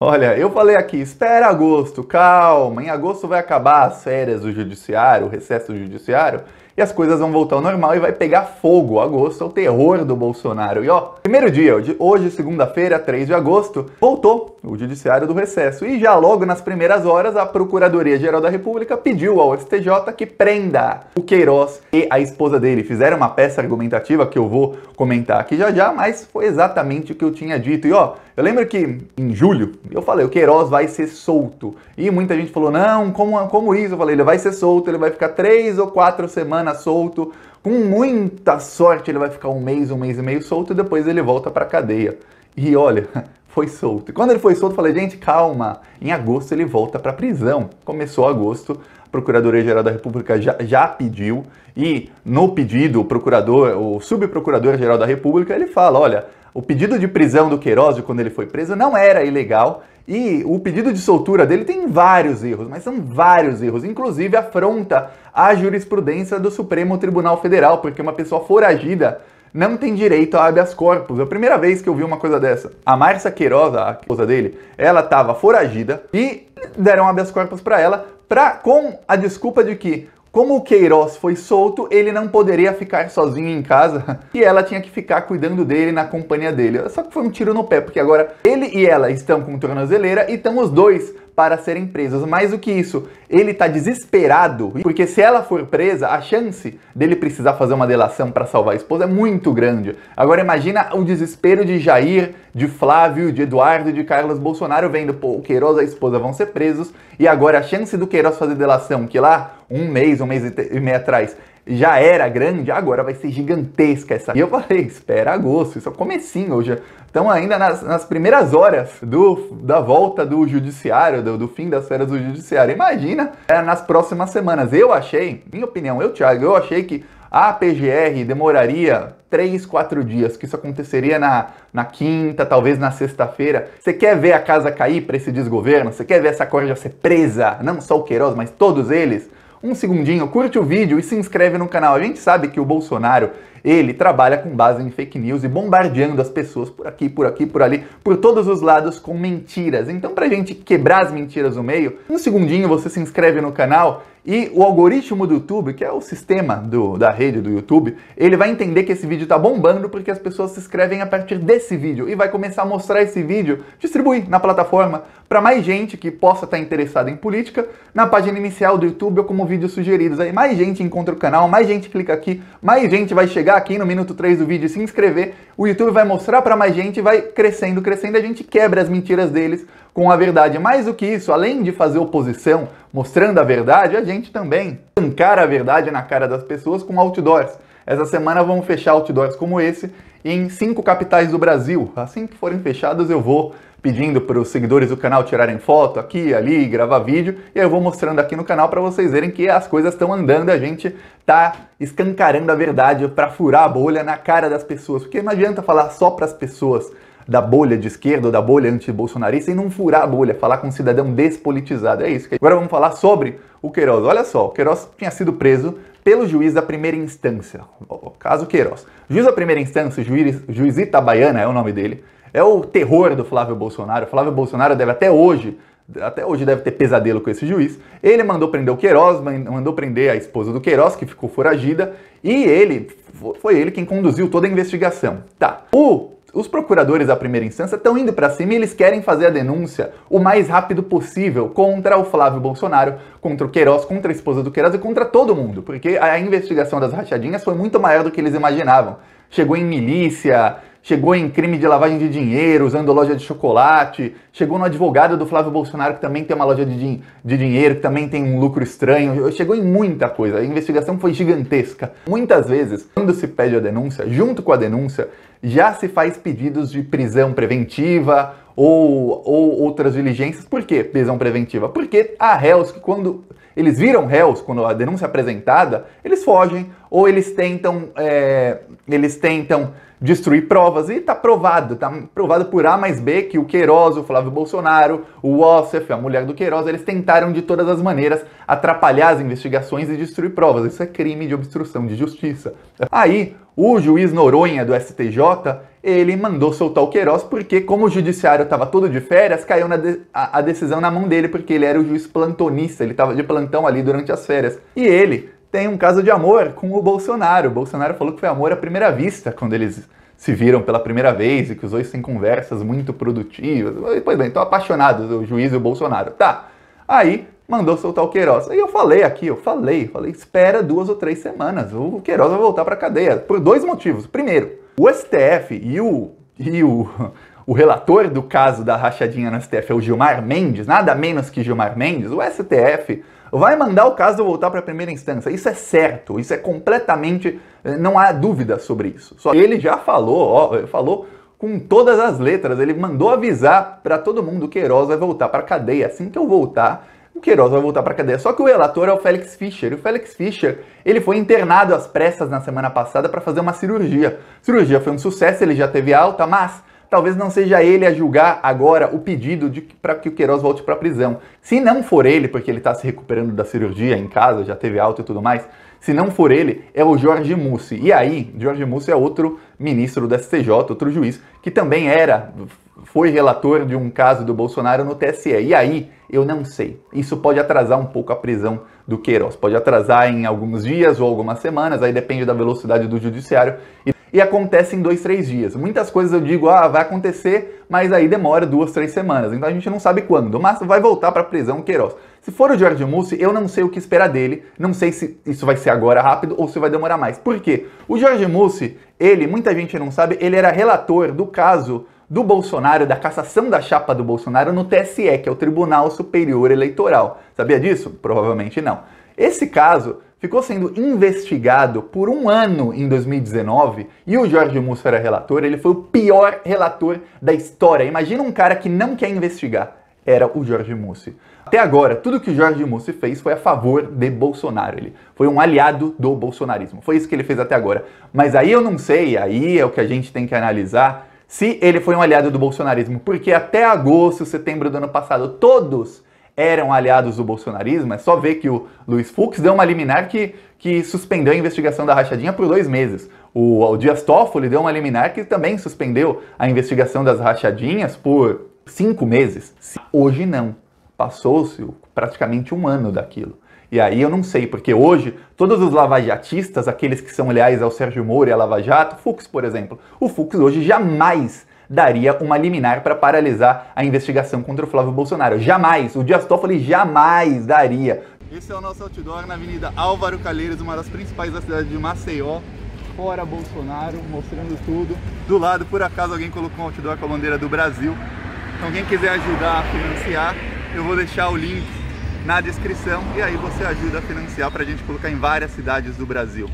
Olha, eu falei aqui, espera agosto, calma, em agosto vai acabar as férias do judiciário, o recesso do judiciário, e as coisas vão voltar ao normal e vai pegar fogo. Agosto é o terror do Bolsonaro. E ó, primeiro dia, hoje, segunda-feira, 3 de agosto, voltou o judiciário do recesso. E já logo nas primeiras horas, a Procuradoria-Geral da República pediu ao STJ que prenda o Queiroz e a esposa dele. Fizeram uma peça argumentativa que eu vou comentar aqui já já, mas foi exatamente o que eu tinha dito. E ó, eu lembro que em julho eu falei, o Queiroz vai ser solto. E muita gente falou, não, como, como isso? Eu falei, ele vai ser solto, ele vai ficar três ou quatro semanas solto. Com muita sorte, ele vai ficar um mês, um mês e meio solto e depois ele volta para cadeia. E olha, foi solto. E quando ele foi solto, eu falei, gente, calma. Em agosto ele volta para prisão. Começou agosto, a Procuradoria-Geral da República já, já, pediu, e no pedido, o procurador, o subprocurador-geral da República, ele fala, olha, o pedido de prisão do Queiroz, quando ele foi preso, não era ilegal. E o pedido de soltura dele tem vários erros, mas são vários erros, inclusive afronta a jurisprudência do Supremo Tribunal Federal, porque uma pessoa foragida não tem direito a habeas corpus. É a primeira vez que eu vi uma coisa dessa. A Márcia Queiroz, a esposa dele, ela estava foragida e deram habeas corpus para ela pra, com a desculpa de que como o Queiroz foi solto, ele não poderia ficar sozinho em casa e ela tinha que ficar cuidando dele na companhia dele. Só que foi um tiro no pé, porque agora ele e ela estão com tornozeleira e estão os dois para serem presos. Mais do que isso, ele está desesperado, porque se ela for presa, a chance dele precisar fazer uma delação para salvar a esposa é muito grande. Agora imagina o desespero de Jair, de Flávio, de Eduardo, de Carlos Bolsonaro vendo, pô, o Queiroz e a esposa vão ser presos, e agora a chance do Queiroz fazer delação, que lá um mês, um mês e meio atrás já era grande, agora vai ser gigantesca essa. E eu falei, espera agosto, isso é o comecinho hoje. Então ainda nas, nas primeiras horas do, da volta do judiciário, do, do fim das férias do judiciário. Imagina é, nas próximas semanas. Eu achei, minha opinião, eu, Thiago, eu achei que a PGR demoraria 3, 4 dias, que isso aconteceria na, na quinta, talvez na sexta-feira. Você quer ver a casa cair para esse desgoverno? Você quer ver essa corda ser presa? Não só o Queiroz, mas todos eles? um segundinho, curte o vídeo e se inscreve no canal. A gente sabe que o Bolsonaro, ele trabalha com base em fake news e bombardeando as pessoas por aqui, por aqui, por ali, por todos os lados com mentiras. Então, pra gente quebrar as mentiras no meio, um segundinho você se inscreve no canal e o algoritmo do YouTube, que é o sistema do, da rede do YouTube, ele vai entender que esse vídeo está bombando porque as pessoas se inscrevem a partir desse vídeo e vai começar a mostrar esse vídeo, distribuir na plataforma para mais gente que possa estar tá interessada em política, na página inicial do YouTube ou como vídeos sugeridos. Aí mais gente encontra o canal, mais gente clica aqui, mais gente vai chegar aqui no minuto 3 do vídeo e se inscrever. O YouTube vai mostrar para mais gente, vai crescendo, crescendo, a gente quebra as mentiras deles com a verdade. Mais do que isso, além de fazer oposição, mostrando a verdade, a gente também tancar a verdade na cara das pessoas com outdoors. Essa semana vamos fechar outdoors como esse em cinco capitais do Brasil. Assim que forem fechados, eu vou pedindo para os seguidores do canal tirarem foto aqui, ali, gravar vídeo, e eu vou mostrando aqui no canal para vocês verem que as coisas estão andando, a gente tá escancarando a verdade para furar a bolha na cara das pessoas, porque não adianta falar só para as pessoas da bolha de esquerda ou da bolha anti-bolsonarista e não furar a bolha, falar com um cidadão despolitizado. É isso. Agora vamos falar sobre o Queiroz. Olha só, o Queiroz tinha sido preso pelo juiz da primeira instância, o caso Queiroz. juiz da primeira instância, juiz, juiz Itabaiana é o nome dele, é o terror do Flávio Bolsonaro. O Flávio Bolsonaro deve até hoje até hoje deve ter pesadelo com esse juiz. Ele mandou prender o Queiroz, mandou prender a esposa do Queiroz, que ficou foragida, e ele foi ele quem conduziu toda a investigação. Tá. O os procuradores da primeira instância estão indo para cima e eles querem fazer a denúncia o mais rápido possível contra o Flávio Bolsonaro, contra o Queiroz, contra a esposa do Queiroz e contra todo mundo, porque a investigação das rachadinhas foi muito maior do que eles imaginavam. Chegou em milícia, chegou em crime de lavagem de dinheiro, usando loja de chocolate, chegou no advogado do Flávio Bolsonaro, que também tem uma loja de, din de dinheiro, que também tem um lucro estranho, chegou em muita coisa. A investigação foi gigantesca. Muitas vezes, quando se pede a denúncia, junto com a denúncia, já se faz pedidos de prisão preventiva ou, ou outras diligências. Por que prisão preventiva? Porque há réus que quando eles viram réus, quando a denúncia é apresentada, eles fogem ou eles tentam, é, eles tentam destruir provas. E está provado, está provado por A mais B que o Queiroz, o Flávio Bolsonaro, o Ossef, a mulher do Queiroz, eles tentaram de todas as maneiras atrapalhar as investigações e destruir provas. Isso é crime de obstrução de justiça. Aí, o juiz Noronha do STJ, ele mandou soltar o Queiroz porque, como o judiciário estava todo de férias, caiu de a, a decisão na mão dele, porque ele era o juiz plantonista, ele estava de plantão ali durante as férias. E ele tem um caso de amor com o Bolsonaro. O Bolsonaro falou que foi amor à primeira vista quando eles se viram pela primeira vez e que os dois têm conversas muito produtivas. Pois bem, estão apaixonados, o juiz e o Bolsonaro. Tá. Aí mandou soltar o Queiroz. E eu falei aqui, eu falei, falei, espera duas ou três semanas, o Queiroz vai voltar para cadeia. Por dois motivos. Primeiro, o STF e o. E o o relator do caso da rachadinha no STF é o Gilmar Mendes, nada menos que Gilmar Mendes. O STF vai mandar o caso voltar para a primeira instância. Isso é certo, isso é completamente. Eh, não há dúvida sobre isso. Só ele já falou, ó, falou com todas as letras, ele mandou avisar para todo mundo que Queiroz vai voltar para a cadeia. Assim que eu voltar, o Queiroz vai voltar para a cadeia. Só que o relator é o Félix Fischer. E o Félix Fischer, ele foi internado às pressas na semana passada para fazer uma cirurgia. A cirurgia foi um sucesso, ele já teve alta, mas talvez não seja ele a julgar agora o pedido para que o Queiroz volte para a prisão. Se não for ele, porque ele está se recuperando da cirurgia em casa, já teve alta e tudo mais, se não for ele, é o Jorge Mussi. E aí, Jorge Mussi é outro ministro do STJ, outro juiz, que também era, foi relator de um caso do Bolsonaro no TSE. E aí, eu não sei. Isso pode atrasar um pouco a prisão do Queiroz. Pode atrasar em alguns dias ou algumas semanas, aí depende da velocidade do judiciário. E e acontece em dois, três dias. Muitas coisas eu digo, ah, vai acontecer, mas aí demora duas, três semanas. Então a gente não sabe quando. Mas vai voltar para a prisão Queiroz. Se for o George Mussi, eu não sei o que esperar dele. Não sei se isso vai ser agora rápido ou se vai demorar mais. Por quê? O George Mussi, ele, muita gente não sabe, ele era relator do caso do Bolsonaro, da cassação da chapa do Bolsonaro no TSE, que é o Tribunal Superior Eleitoral. Sabia disso? Provavelmente não. Esse caso ficou sendo investigado por um ano em 2019 e o Jorge Musso era relator, ele foi o pior relator da história. Imagina um cara que não quer investigar. Era o Jorge Mussi. Até agora, tudo que o Jorge Mussi fez foi a favor de Bolsonaro. Ele foi um aliado do bolsonarismo. Foi isso que ele fez até agora. Mas aí eu não sei, aí é o que a gente tem que analisar se ele foi um aliado do bolsonarismo, porque até agosto, setembro do ano passado, todos eram aliados do bolsonarismo, é só ver que o Luiz Fux deu uma liminar que, que suspendeu a investigação da rachadinha por dois meses. O, o Dias Toffoli deu uma liminar que também suspendeu a investigação das rachadinhas por cinco meses. Hoje não. Passou-se praticamente um ano daquilo. E aí eu não sei, porque hoje todos os lavajatistas, aqueles que são leais ao Sérgio Moro e à Lava Jato, Fux, por exemplo, o Fux hoje jamais daria uma liminar para paralisar a investigação contra o Flávio Bolsonaro. Jamais, o Dias Toffoli jamais daria. Esse é o nosso outdoor na Avenida Álvaro Calheiros, uma das principais da cidade de Maceió. Fora Bolsonaro, mostrando tudo. Do lado, por acaso, alguém colocou um outdoor com a bandeira do Brasil. Então, quem quiser ajudar a financiar, eu vou deixar o link na descrição e aí você ajuda a financiar para a gente colocar em várias cidades do Brasil.